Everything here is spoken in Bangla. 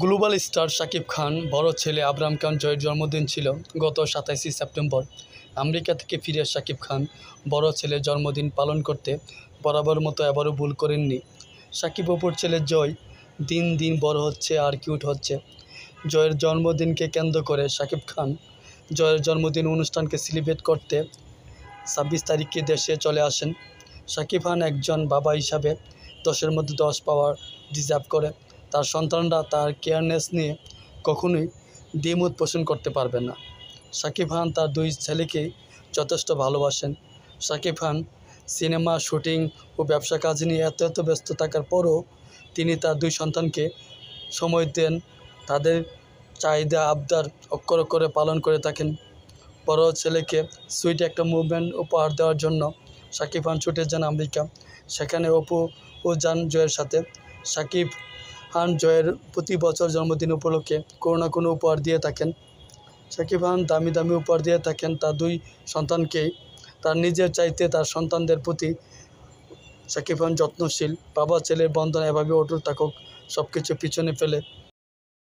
গ্লোবাল স্টার শাকিব খান বড় ছেলে আবরাম খান জয়ের জন্মদিন ছিল গত সাতাইশে সেপ্টেম্বর আমেরিকা থেকে ফিরে শাকিব খান বড় ছেলে জন্মদিন পালন করতে বরাবর মতো এবারও ভুল করেননি শাকিব অপর ছেলে জয় দিন দিন বড় হচ্ছে আর কিউট হচ্ছে জয়ের জন্মদিনকে কেন্দ্র করে শাকিব খান জয়ের জন্মদিন অনুষ্ঠানকে সেলিব্রেট করতে ছাব্বিশ তারিখে দেশে চলে আসেন শাকিব খান একজন বাবা হিসাবে দশের মধ্যে দশ পাওয়ার ডিজার্ভ করে তার সন্তানরা তার কেয়ারনেস নিয়ে কখনোই দ্বিমত পোষণ করতে পারবে না সাকিব খান তার দুই ছেলেকে যথেষ্ট ভালোবাসেন সাকিব খান সিনেমা শুটিং ও ব্যবসা কাজ নিয়ে এত এত ব্যস্ত থাকার পরও তিনি তার দুই সন্তানকে সময় দেন তাদের চাহিদা আবদার অক্ষর করে পালন করে থাকেন বড় ছেলেকে সুইট একটা মুভমেন্ট উপহার দেওয়ার জন্য সাকিব খান ছুটে যান আমেরিকা সেখানে অপু ও যান জয়ের সাথে সাকিব খান জয়ের প্রতি বছর জন্মদিন উপলক্ষে কোনো না কোনো উপহার দিয়ে থাকেন শাকিব খান দামি দামি উপহার দিয়ে থাকেন তার দুই সন্তানকেই তার নিজের চাইতে তার সন্তানদের প্রতি শাকিব খান যত্নশীল বাবা ছেলের বন্ধন এভাবে অটুট থাকুক সব কিছু পিছনে ফেলে